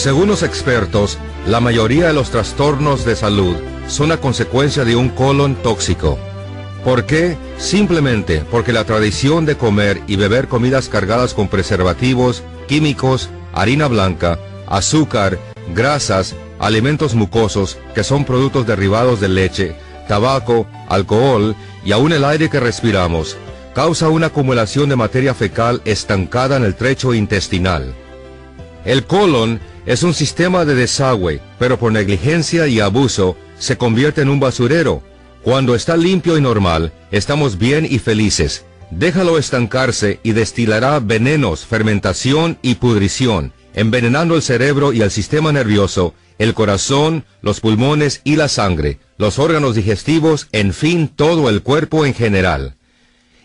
Según los expertos, la mayoría de los trastornos de salud son a consecuencia de un colon tóxico. ¿Por qué? Simplemente porque la tradición de comer y beber comidas cargadas con preservativos, químicos, harina blanca, azúcar, grasas, alimentos mucosos, que son productos derivados de leche, tabaco, alcohol y aún el aire que respiramos, causa una acumulación de materia fecal estancada en el trecho intestinal. El colon es un sistema de desagüe, pero por negligencia y abuso se convierte en un basurero. Cuando está limpio y normal, estamos bien y felices. Déjalo estancarse y destilará venenos, fermentación y pudrición, envenenando el cerebro y el sistema nervioso, el corazón, los pulmones y la sangre, los órganos digestivos, en fin, todo el cuerpo en general.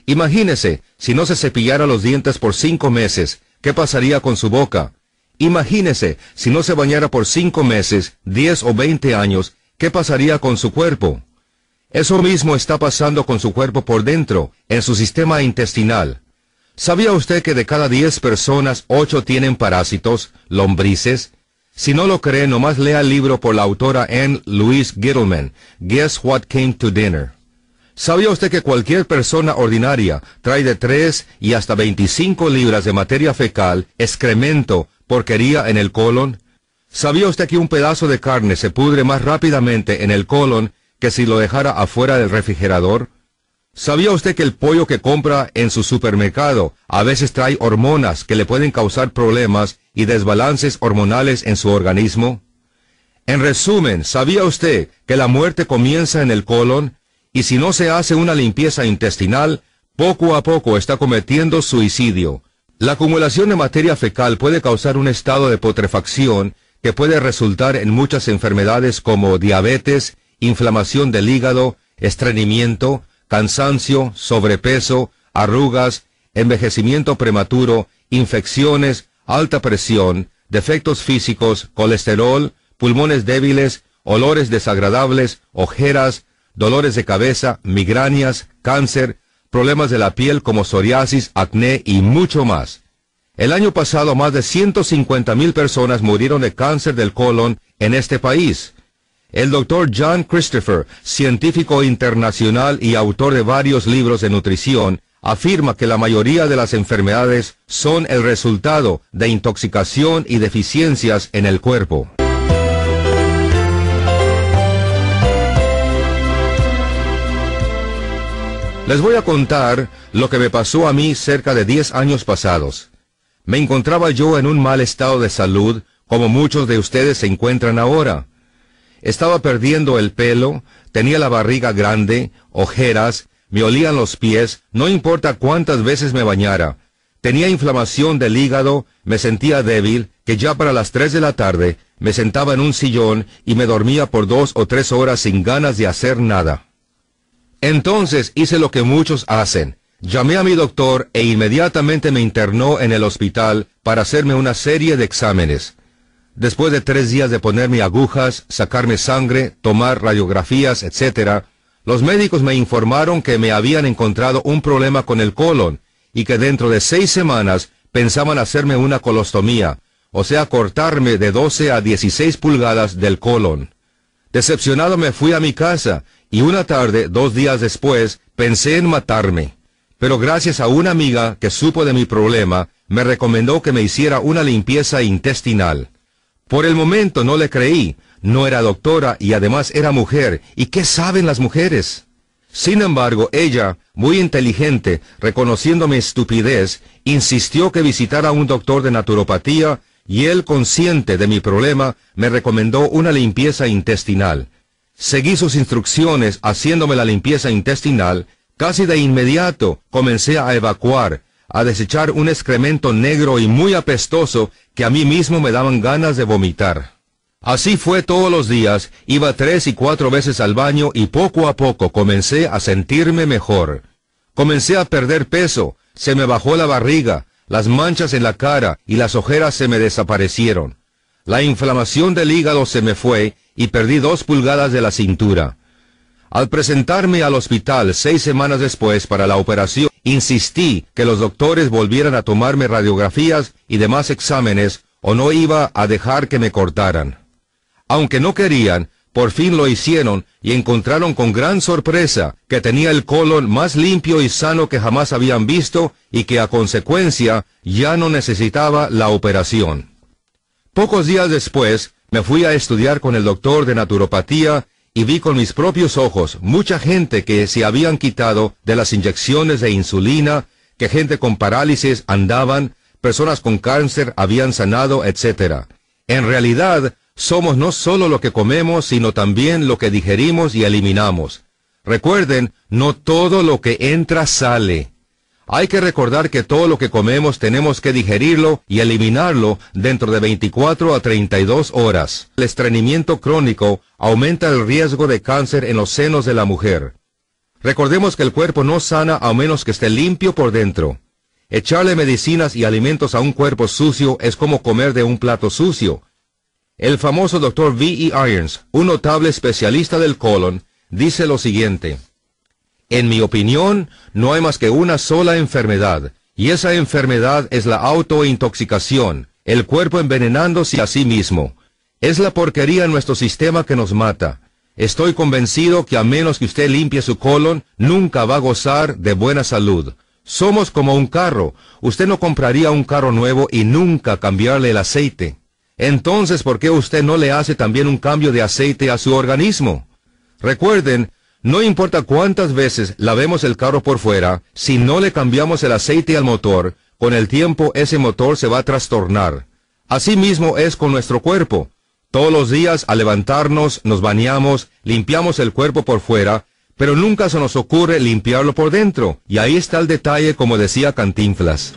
Imagínese si no se cepillara los dientes por cinco meses, ¿qué pasaría con su boca? Imagínese, si no se bañara por cinco meses, diez o veinte años, ¿qué pasaría con su cuerpo? Eso mismo está pasando con su cuerpo por dentro, en su sistema intestinal. ¿Sabía usted que de cada diez personas, ocho tienen parásitos, lombrices? Si no lo cree, nomás lea el libro por la autora Anne Louise Gittleman, Guess What Came to Dinner. ¿Sabía usted que cualquier persona ordinaria trae de tres y hasta 25 libras de materia fecal, excremento, porquería en el colon? ¿Sabía usted que un pedazo de carne se pudre más rápidamente en el colon que si lo dejara afuera del refrigerador? ¿Sabía usted que el pollo que compra en su supermercado a veces trae hormonas que le pueden causar problemas y desbalances hormonales en su organismo? En resumen, ¿sabía usted que la muerte comienza en el colon y si no se hace una limpieza intestinal, poco a poco está cometiendo suicidio? La acumulación de materia fecal puede causar un estado de putrefacción que puede resultar en muchas enfermedades como diabetes, inflamación del hígado, estreñimiento, cansancio, sobrepeso, arrugas, envejecimiento prematuro, infecciones, alta presión, defectos físicos, colesterol, pulmones débiles, olores desagradables, ojeras, dolores de cabeza, migrañas, cáncer, problemas de la piel como psoriasis, acné y mucho más. El año pasado más de 150 mil personas murieron de cáncer del colon en este país. El doctor John Christopher, científico internacional y autor de varios libros de nutrición, afirma que la mayoría de las enfermedades son el resultado de intoxicación y deficiencias en el cuerpo. Les voy a contar lo que me pasó a mí cerca de 10 años pasados. Me encontraba yo en un mal estado de salud, como muchos de ustedes se encuentran ahora. Estaba perdiendo el pelo, tenía la barriga grande, ojeras, me olían los pies, no importa cuántas veces me bañara. Tenía inflamación del hígado, me sentía débil, que ya para las 3 de la tarde me sentaba en un sillón y me dormía por dos o tres horas sin ganas de hacer nada. Entonces hice lo que muchos hacen. Llamé a mi doctor e inmediatamente me internó en el hospital para hacerme una serie de exámenes. Después de tres días de ponerme agujas, sacarme sangre, tomar radiografías, etc., los médicos me informaron que me habían encontrado un problema con el colon y que dentro de seis semanas pensaban hacerme una colostomía, o sea, cortarme de 12 a 16 pulgadas del colon. Decepcionado me fui a mi casa y una tarde, dos días después, pensé en matarme. Pero gracias a una amiga que supo de mi problema, me recomendó que me hiciera una limpieza intestinal. Por el momento no le creí, no era doctora y además era mujer, ¿y qué saben las mujeres? Sin embargo, ella, muy inteligente, reconociendo mi estupidez, insistió que visitara a un doctor de naturopatía y él, consciente de mi problema, me recomendó una limpieza intestinal. Seguí sus instrucciones haciéndome la limpieza intestinal. Casi de inmediato comencé a evacuar, a desechar un excremento negro y muy apestoso que a mí mismo me daban ganas de vomitar. Así fue todos los días, iba tres y cuatro veces al baño y poco a poco comencé a sentirme mejor. Comencé a perder peso, se me bajó la barriga, las manchas en la cara y las ojeras se me desaparecieron. La inflamación del hígado se me fue y perdí dos pulgadas de la cintura. Al presentarme al hospital seis semanas después para la operación, insistí que los doctores volvieran a tomarme radiografías y demás exámenes o no iba a dejar que me cortaran. Aunque no querían, por fin lo hicieron y encontraron con gran sorpresa que tenía el colon más limpio y sano que jamás habían visto y que a consecuencia ya no necesitaba la operación. Pocos días después, me fui a estudiar con el doctor de naturopatía y vi con mis propios ojos mucha gente que se habían quitado de las inyecciones de insulina, que gente con parálisis andaban, personas con cáncer habían sanado, etc. En realidad, somos no solo lo que comemos, sino también lo que digerimos y eliminamos. Recuerden, no todo lo que entra sale. Hay que recordar que todo lo que comemos tenemos que digerirlo y eliminarlo dentro de 24 a 32 horas. El estreñimiento crónico aumenta el riesgo de cáncer en los senos de la mujer. Recordemos que el cuerpo no sana a menos que esté limpio por dentro. Echarle medicinas y alimentos a un cuerpo sucio es como comer de un plato sucio. El famoso doctor V. E. Irons, un notable especialista del colon, dice lo siguiente. En mi opinión, no hay más que una sola enfermedad, y esa enfermedad es la autointoxicación, el cuerpo envenenándose a sí mismo. Es la porquería en nuestro sistema que nos mata. Estoy convencido que a menos que usted limpie su colon, nunca va a gozar de buena salud. Somos como un carro. Usted no compraría un carro nuevo y nunca cambiarle el aceite. Entonces, ¿por qué usted no le hace también un cambio de aceite a su organismo? Recuerden no importa cuántas veces lavemos el carro por fuera, si no le cambiamos el aceite al motor, con el tiempo ese motor se va a trastornar. Asimismo es con nuestro cuerpo. Todos los días al levantarnos nos bañamos, limpiamos el cuerpo por fuera, pero nunca se nos ocurre limpiarlo por dentro. Y ahí está el detalle como decía Cantinflas.